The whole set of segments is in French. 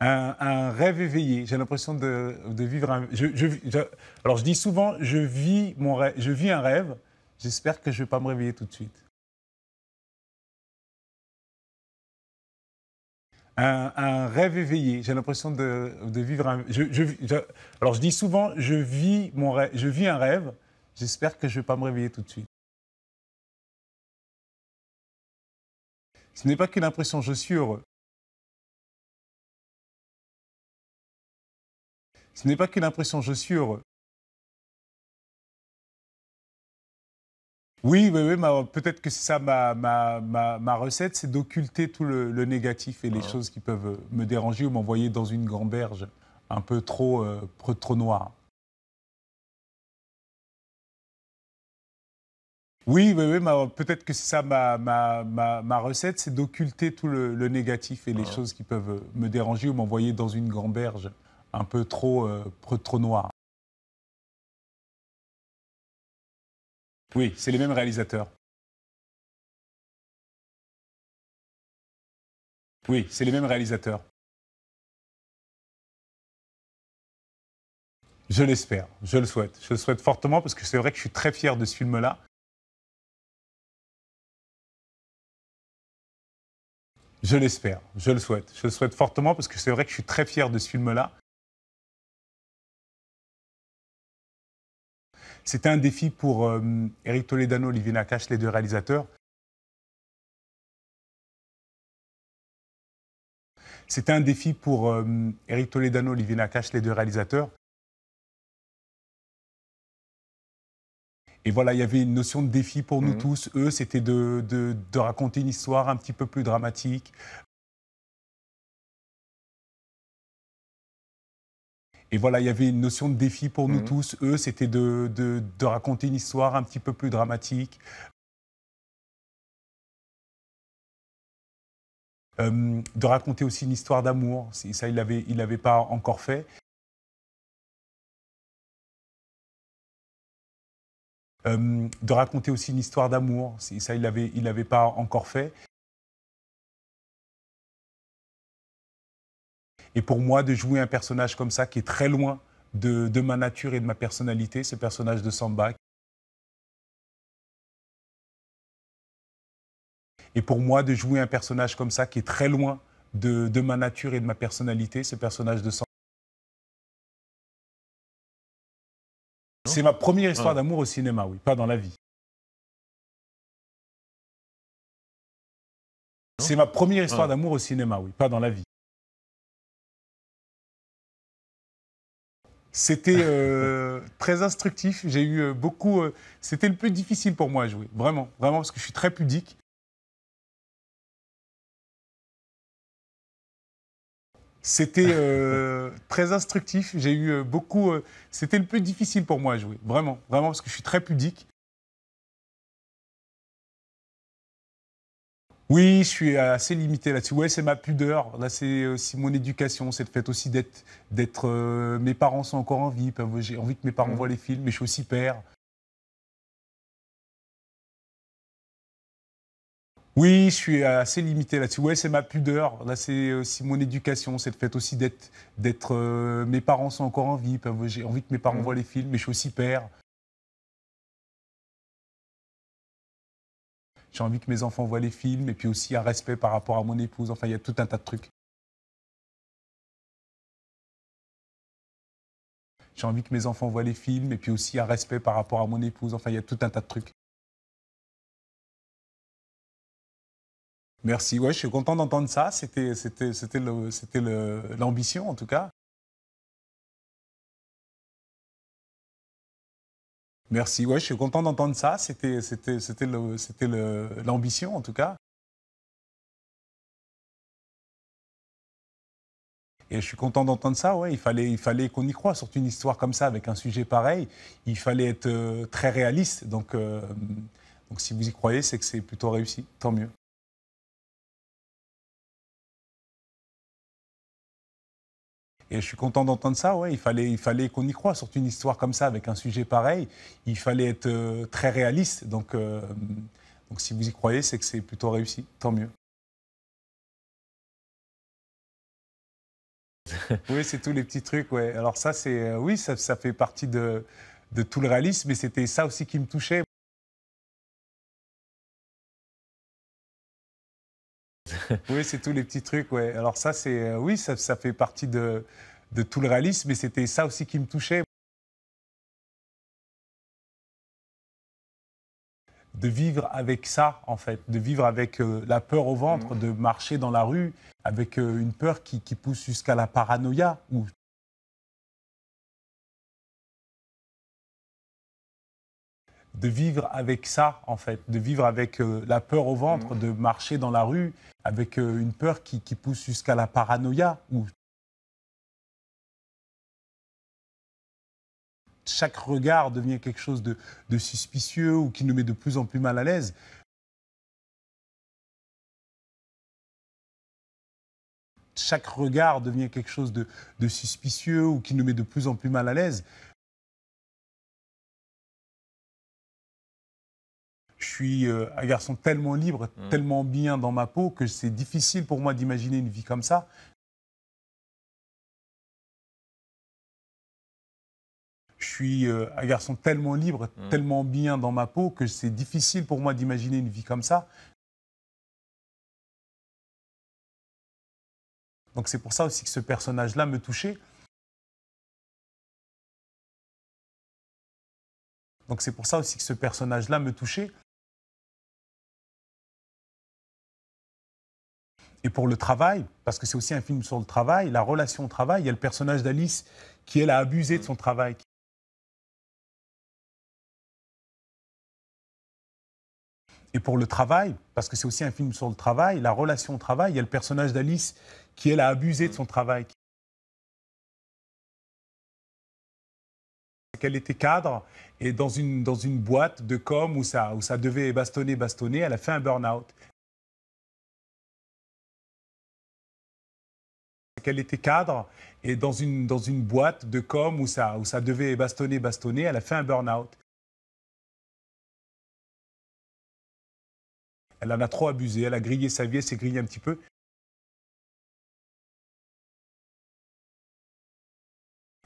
un, rêve éveillé. J'ai l'impression de, vivre un. alors je dis souvent, je vis, mon rêve, je vis un rêve. J'espère que je ne vais pas me réveiller tout de suite. Un, rêve éveillé. J'ai l'impression de, vivre un. alors je dis souvent, je vis mon rêve, je vis un rêve. J'espère que je ne vais pas me réveiller tout de suite. Ce n'est pas qu'une impression, je suis heureux. Ce n'est pas qu'une impression, je suis heureux. Oui, oui, oui peut-être que c'est ça ma, ma, ma, ma recette, c'est d'occulter tout le, le, négatif et les choses qui peuvent me déranger ou m'envoyer dans une gamberge un peu trop, euh, trop noire. Oui, oui, oui peut-être que c'est ça ma, ma, ma, ma recette, c'est d'occulter tout le, le, négatif et les choses qui peuvent me déranger ou m'envoyer dans une gamberge un peu trop, euh, trop noir. Oui, c'est les mêmes réalisateurs. Oui, c'est les mêmes réalisateurs. Je l'espère, je le souhaite. Je le souhaite fortement parce que c'est vrai que je suis très fier de ce film-là. Je l'espère, je le souhaite. Je le souhaite fortement parce que c'est vrai que je suis très fier de ce film-là. C'était un défi pour euh, Eric Toledano, Livina Nakache, les deux réalisateurs. C'était un défi pour euh, Eric Toledano, Livina Nakache, les deux réalisateurs. Et voilà, il y avait une notion de défi pour nous mmh. tous. Eux, c'était de, raconter une histoire un petit peu plus dramatique, Et voilà, il y avait une notion de défi pour nous mhm. tous. Eux, c'était de, raconter une histoire un petit peu plus dramatique. Euh, de raconter aussi une histoire d'amour. Ça, il l'avait pas encore fait. Euh, de raconter aussi une histoire d'amour. Ça, il l'avait pas encore fait. Et pour moi, de jouer un personnage comme ça qui est très loin de, ma nature et de ma personnalité, ce personnage de Samba. Et pour moi, de jouer un personnage comme ça qui est très loin de, de ma nature et de ma personnalité, ce personnage de Samba. C'est ma première histoire d'amour au cinéma, oui, pas dans la vie. C'est ma première histoire d'amour au cinéma, oui, pas dans la vie. C'était euh, très instructif. J'ai eu euh, beaucoup. Euh, c'était le plus difficile pour moi à jouer, vraiment, vraiment, parce que je suis très pudique. C'était très instructif. J'ai eu beaucoup. C'était le plus difficile pour moi à jouer, vraiment, vraiment, parce que je suis très pudique. Oui, je suis assez limité là-dessus. Ouais, c'est ma pudeur. Là, c'est aussi mon éducation. C'est le fait aussi d'être. d'être euh, mes parents sont encore en vie. J'ai envie que mes parents mm. voient les films, mais je suis aussi père. Oui, je suis assez limité là-dessus. Ouais, c'est ma pudeur. Là, c'est aussi mon éducation. C'est le fait aussi d'être. d'être euh, mes parents sont encore en vie. J'ai envie que mes parents mm. voient les films, mais je suis aussi père. j'ai envie que mes enfants voient les films, et puis aussi à respect par rapport à mon épouse. Enfin, il y a tout un tas de trucs. J'ai envie que mes enfants voient les films, et puis aussi à respect par rapport à mon épouse. Enfin, il y a tout un tas de trucs. Merci, ouais, je suis content d'entendre ça. C'était l'ambition, en tout cas. Merci, ouais, je suis content d'entendre ça. C'était l'ambition, en tout cas. Et je suis content d'entendre ça, ouais. Il fallait, il fallait qu'on y croit, sur une histoire comme ça, avec un sujet pareil. Il fallait être euh, très réaliste. Donc, euh, donc si vous y croyez, c'est que c'est plutôt réussi. Tant mieux. Et je suis content d'entendre ça. Ouais, il fallait, il fallait qu'on y croit, surtout une histoire comme ça, avec un sujet pareil. Il fallait être euh, très réaliste. Donc, euh, donc, si vous y croyez, c'est que c'est plutôt réussi. Tant mieux. oui, c'est tous les petits trucs. Ouais. Alors ça, c'est, euh, oui, ça, ça fait partie de, de tout le réalisme. Mais c'était ça aussi qui me touchait. oui, c'est tous les petits trucs, Alors ça, c'est, euh, oui, ça, fait partie de, tout le réalisme, mais c'était ça aussi qui me touchait. de vivre avec ça, en fait, de vivre avec euh, la peur au ventre, mmh. de marcher dans la rue avec euh, une peur qui, pousse jusqu'à la paranoïa, de vivre avec ça, en fait, de vivre avec euh, la peur au ventre, mmh. de marcher dans la rue avec euh, une peur qui, pousse jusqu'à la paranoïa, chaque regard devient quelque chose de, suspicieux ou qui nous met de plus en plus mal à l'aise. Chaque regard devient quelque chose de suspicieux ou qui nous met de plus en plus mal à l'aise. suis euh, un garçon tellement libre, mmh. tellement bien dans ma peau que c'est difficile pour moi d'imaginer une vie comme ça. Je suis euh, un garçon tellement libre, mmh. tellement bien dans ma peau que c'est difficile pour moi d'imaginer une vie comme ça. Donc c'est pour ça aussi que ce personnage-là me touchait. Donc c'est pour ça aussi que ce personnage-là me touchait. Et pour le travail, parce que c'est aussi un film sur le travail, la relation au travail, il y a le personnage d'Alice qui, elle, a abusé de son travail, et pour le travail, parce que c'est aussi un film sur le travail, la relation au travail. Il y a le personnage d'Alice qui, elle, a abusé de son travail. Qu'elle était cadre et dans une, boîte de com où ça, où ça devait bastonner, bastonner, elle a fait un burn-out. qu'elle était cadre et dans une, boîte de com où ça, où ça devait bastonner, bastonner, elle a fait un burn-out. Elle en a trop abusé, elle a grillé sa vie, elle s'est grillée un petit peu.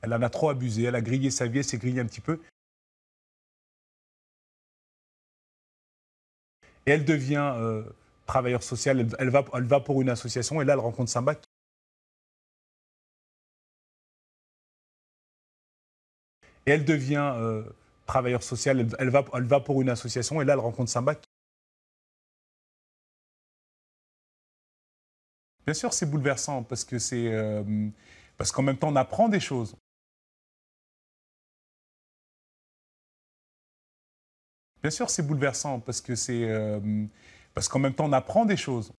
Elle en a trop abusé, elle a grillé sa vie, elle s'est grillée un petit peu. Et elle devient euh, travailleur social, elle, va, elle va pour une association et là elle rencontre Samba. Et elle devient euh, travailleur social, elle, va, pour une association, et là, elle rencontre Samba. Bien sûr, c'est bouleversant, parce que c'est... Euh, parce qu'en même temps, on apprend des choses. Bien sûr, c'est bouleversant, parce que c'est... Euh, parce qu'en même temps, on apprend des choses.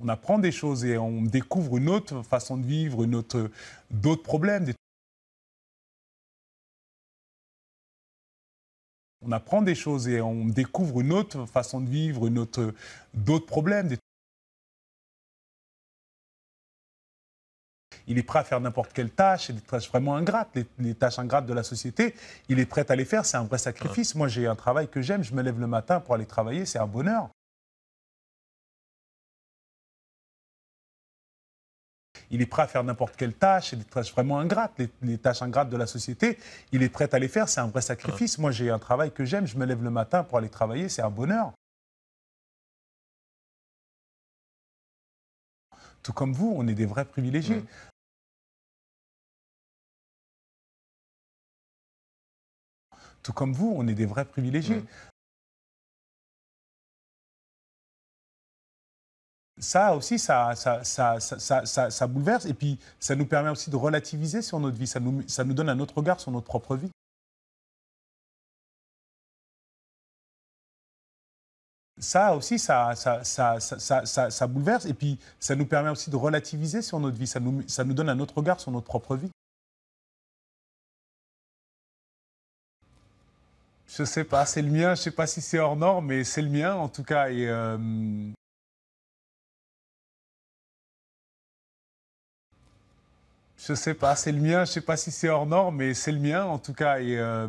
on apprend des choses et on découvre une autre façon de vivre, d'autres problèmes. On apprend des choses et on découvre une autre façon de vivre, d'autres problèmes. Il est prêt à faire n'importe quelle tâche, des tâches vraiment ingrates, les, tâches ingrates de la société. Il est prêt à les faire, c'est un vrai sacrifice. Moi, j'ai un travail que j'aime, je me lève le matin pour aller travailler, c'est un bonheur. il est prêt à faire n'importe quelle tâche, et des tâches vraiment ingrates, les, tâches ingrates de la société, il est prêt à les faire, c'est un vrai sacrifice. Moi, j'ai un travail que j'aime, je me lève le matin pour aller travailler, c'est un bonheur. Tout comme vous, on est des vrais privilégiés. Tout comme vous, on est des vrais privilégiés. ça aussi, ça, ça, bouleverse. Et puis, ça nous permet aussi de relativiser sur notre vie. Ça nous, ça nous donne un autre regard sur notre propre vie. Ça aussi, ça, ça, bouleverse. Et puis, ça nous permet aussi de relativiser sur notre vie. Ça nous, donne un autre regard sur notre propre vie. Je sais pas, c'est le mien. Je ne sais pas si c'est hors norme, mais c'est le mien en tout cas. Et Je sais pas, c'est le mien. Je sais pas si c'est hors norme, mais c'est le mien en tout cas. Et euh,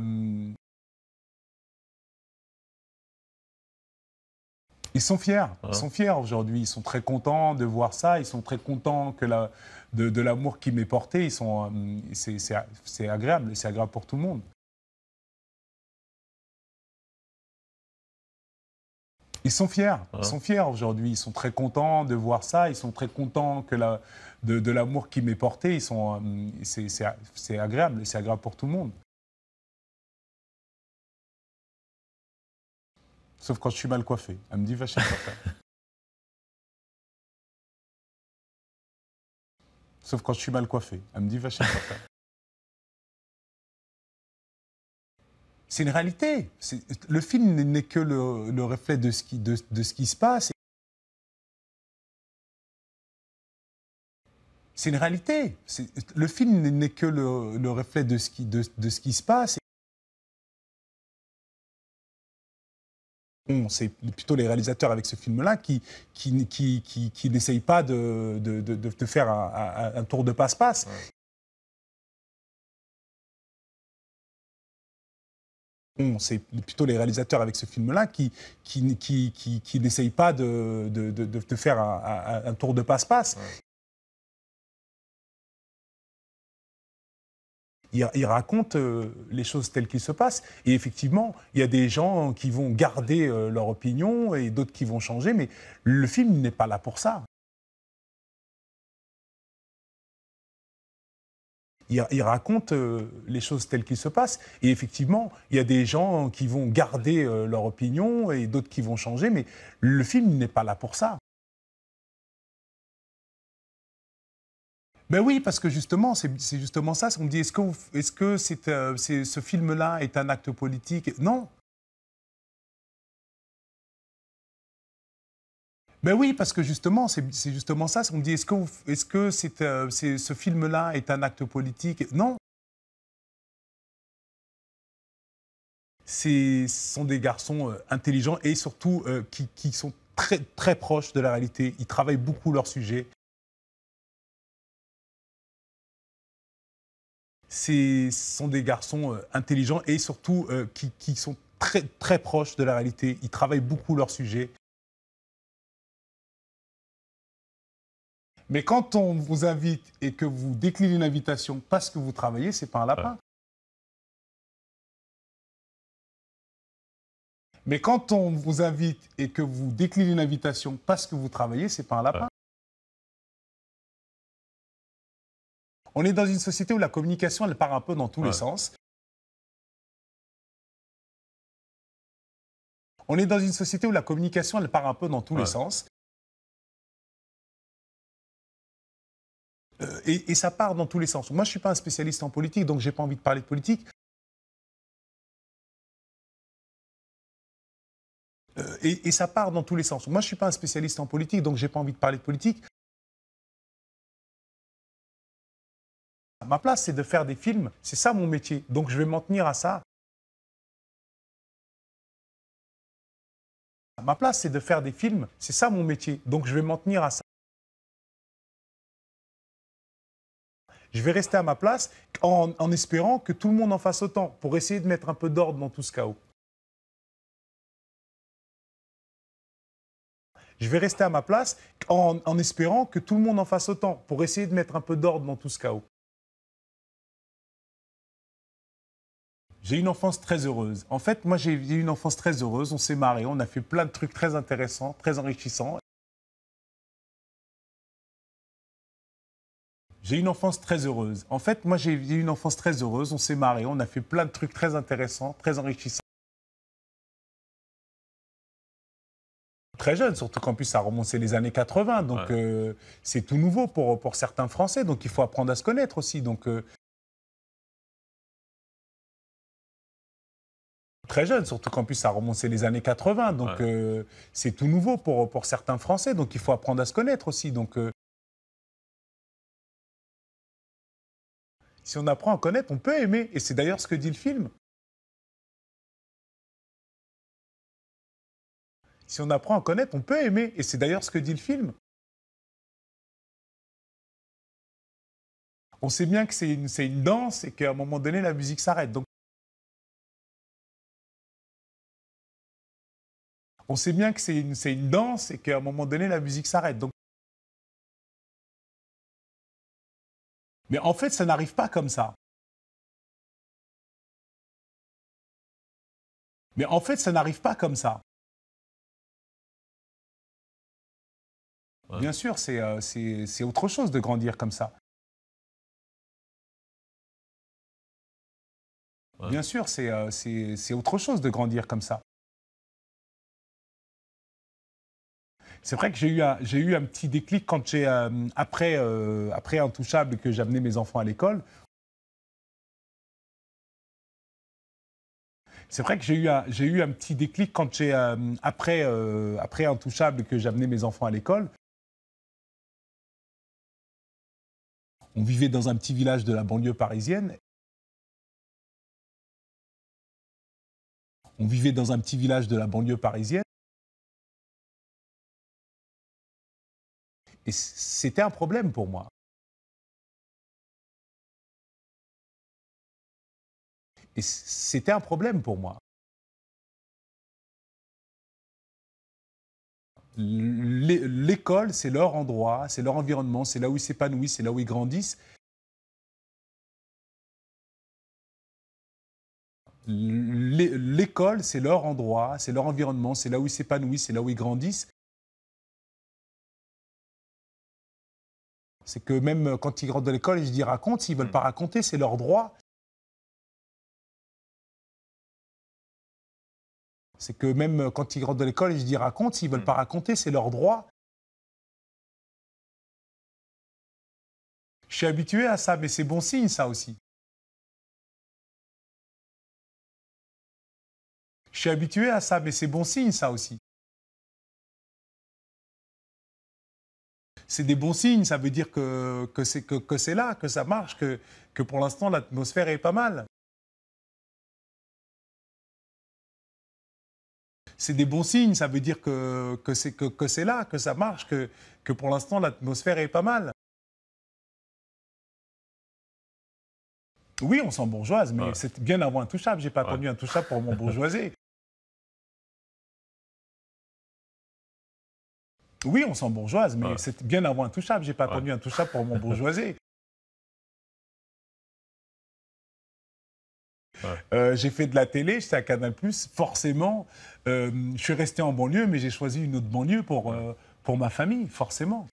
ils sont fiers. Ils sont fiers aujourd'hui. Ils sont très contents de voir ça. Ils sont très contents que la, de, l'amour qui m'est porté. Ils sont, euh, c'est agréable. C'est agréable pour tout le monde. Ils sont fiers, ils sont fiers aujourd'hui, ils sont très contents de voir ça, ils sont très contents que de, l'amour qui m'est porté, ils sont, euh, c'est, c'est, c'est agréable, c'est agréable pour tout le monde. Sauf quand je suis mal coiffé, elle me dit vachement Sauf quand je suis mal coiffé, elle me dit vachement c'est une réalité. Le film n'est que le, reflet de ce, qui, se passe. C'est une réalité. Le film n'est que le, reflet de ce, qui, se passe. c'est plutôt les réalisateurs avec ce film-là qui, n'essayent pas de, faire un, tour de passe-passe. c'est plutôt les réalisateurs avec ce film-là qui, n'essayent pas de, faire un, tour de passe-passe. Ils Il, raconte euh, les choses telles qu'elles se passent. Et effectivement, il y a des gens qui vont garder euh, leur opinion et d'autres qui vont changer, mais le film n'est pas là pour ça. il, raconte euh, les choses telles qu'il se passent. Et effectivement, il y a des gens qui vont garder euh, leur opinion et d'autres qui vont changer, mais le film n'est pas là pour ça. Ben oui, parce que justement, c'est justement ça. On me dit, est-ce que, euh, ce film-là est un acte politique Non, Ben oui, parce que justement, c'est justement ça. On me dit, est-ce que, est -ce, que euh, ce film-là est un acte politique Non. Ce sont des garçons euh, intelligents et surtout euh, qui, sont très, très proches de la réalité. Ils travaillent beaucoup leur sujet. Ce sont des garçons intelligents et surtout qui, sont très, très proches de la réalité. Ils travaillent beaucoup leur sujet. Mais quand on vous invite et que vous déclinez une invitation parce que vous travaillez, c'est pas un lapin. Mais quand on vous invite et que vous déclinez une invitation parce que vous travaillez, c'est pas un lapin. On est dans une société où la communication, elle part un peu dans tous les sens. On est dans une société où la communication, elle part un peu dans tous les sens. et, ça part dans tous les sens. Moi, je ne suis pas un spécialiste en politique, donc je n'ai pas envie de parler de politique. Et, et, ça part dans tous les sens. Moi, je ne suis pas un spécialiste en politique, donc je n'ai pas envie de parler de politique. Ma place, c'est de faire des films. C'est ça mon métier. Donc je vais m'en tenir à ça. Ma place, c'est de faire des films. C'est ça mon métier. Donc je vais m'en tenir à ça. je vais rester à ma place en, espérant que tout le monde en fasse autant pour essayer de mettre un peu d'ordre dans tout ce chaos. Je vais rester à ma place en, espérant que tout le monde en fasse autant pour essayer de mettre un peu d'ordre dans tout ce chaos. J'ai une enfance très heureuse. En fait, moi, j'ai eu une enfance très heureuse. On s'est marré, on a fait plein de trucs très intéressants, très enrichissants. J'ai eu une enfance très heureuse. En fait, moi, j'ai eu une enfance très heureuse. On s'est marré, on a fait plein de trucs très intéressants, très enrichissants. très jeune, surtout qu'en plus ça remonte les années 80, donc euh, c'est tout nouveau pour, pour certains Français, donc il faut apprendre à se connaître aussi. Donc euh, très jeune, surtout qu'en plus ça remonte les années 80, donc euh, c'est tout nouveau pour, pour certains Français, donc il faut apprendre à se connaître aussi. Donc si on apprend à connaître, on peut aimer. Et c'est d'ailleurs ce que dit le film. Si on apprend à connaître, on peut aimer. Et c'est d'ailleurs ce que dit le film. On sait bien que c'est une, danse et qu'à un moment donné, la musique s'arrête. Donc, on sait bien que c'est une, danse et qu'à un moment donné, la musique s'arrête. Mais en fait, ça n'arrive pas comme ça. Mais en fait, ça n'arrive pas comme ça. Bien sûr, euh, c'est autre chose de grandir comme ça. Bien sûr, euh, c'est autre chose de grandir comme ça. C'est vrai que j'ai eu, un, petit déclic quand j'ai, euh, après, euh, après Intouchable, que j'amenais mes enfants à l'école. C'est vrai que j'ai eu, un, petit déclic quand j'ai, euh, après, après Intouchable, que j'amenais mes enfants à l'école. On vivait dans un petit village de la banlieue parisienne. On vivait dans un petit village de la banlieue parisienne. Et c'était un problème pour moi. Et c'était un problème pour moi. L'école, c'est leur endroit, c'est leur environnement, c'est là où ils s'épanouissent, c'est là où ils grandissent. L'école, c'est leur endroit, c'est leur environnement, c'est là où ils s'épanouissent, c'est là où ils grandissent. C'est que même quand ils rentrent de l'école, je dis raconte, s'ils ne veulent mm. pas raconter, c'est leur droit. C'est que même quand ils rentrent de l'école, je dis raconte, s'ils ne veulent mm. pas raconter, c'est leur droit. Je suis habitué à ça, mais c'est bon signe ça aussi. Je suis habitué à ça, mais c'est bon signe ça aussi. c'est des bons signes. Ça veut dire que, c'est là, que ça marche, que, pour l'instant l'atmosphère est pas mal. C'est des bons signes. Ça veut dire que, c'est là, que ça marche, que, pour l'instant l'atmosphère est pas mal. Oui, on sent bourgeoise, mais c'est bien avant intouchable. n'ai pas un connu intouchable pour mon bourgeoisie. Oui, on sent bourgeoise, mais c'est bien avant Intouchable. n'ai pas ouais. un touchable pour mon bourgeoisie. Euh, j'ai fait de la télé, j'étais à Canal+, forcément, euh, je suis resté en banlieue, mais j'ai choisi une autre banlieue pour, euh, pour ma famille, forcément.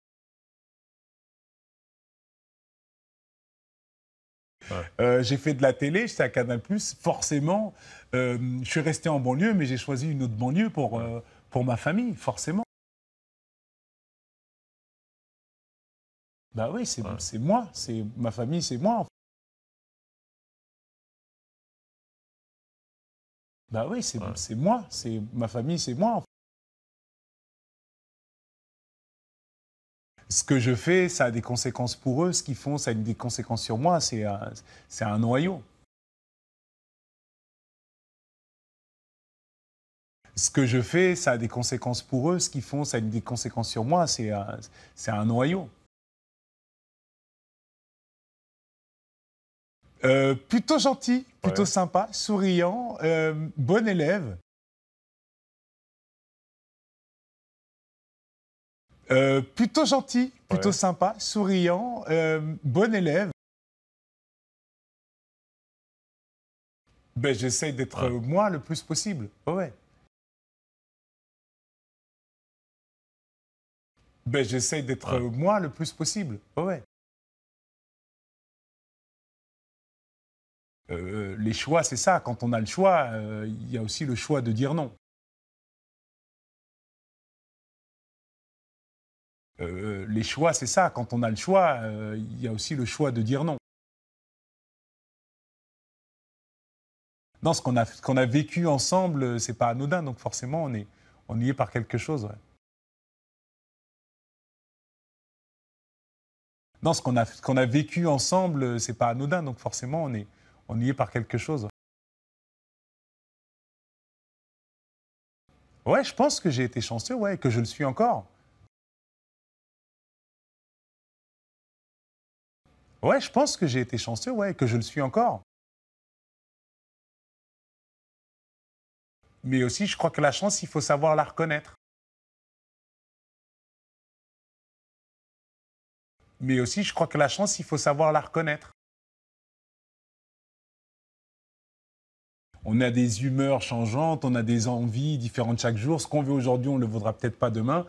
j'ai fait de la télé, j'étais à Canal+, forcément, je suis resté en banlieue, mais j'ai choisi une autre banlieue pour, pour ma famille, forcément. Bah oui, c'est moi, c'est ma famille, c'est moi. Bah oui, c'est moi, c'est ma famille, c'est moi. Ce que je fais, ça a des conséquences pour eux. Ce qu'ils font, ça a des conséquences sur moi. C'est un, noyau. ce que je fais, ça a des conséquences pour eux. Ce qu'ils font, ça a des conséquences sur moi. C'est un noyau. Euh, plutôt gentil, plutôt sympa, souriant, euh, bon élève. Euh, plutôt gentil, plutôt sympa, souriant, bon élève. Ben, J'essaie d'être moi le plus possible. Ouais. Ben, J'essaie d'être moi le plus possible. Ouais. Euh, les choix, c'est ça. Quand on a le choix, euh, il y a aussi le choix de dire non. Euh, les choix, c'est ça. Quand on a le choix, il y a aussi le choix de dire non. Non, ce qu'on a, vécu ensemble, c'est pas anodin, donc forcément, on, est, on y est par quelque chose. Non, ce qu'on a, a vécu ensemble, c'est pas anodin, donc forcément, on est, on y est par quelque chose. Ouais, je pense que j'ai été chanceux, ouais, et que je le suis encore. Ouais, je pense que j'ai été chanceux, ouais, et que je le suis encore. Mais aussi, je crois que la chance, il faut savoir la reconnaître. Mais aussi, je crois que la chance, il faut savoir la reconnaître. on a des humeurs changeantes, on a des envies différentes chaque jour. Ce qu'on veut aujourd'hui, on ne le voudra peut-être pas demain.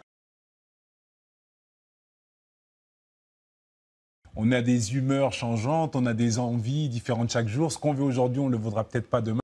On a des humeurs changeantes, on a des envies différentes chaque jour. Ce qu'on veut aujourd'hui, on ne le voudra peut-être pas demain.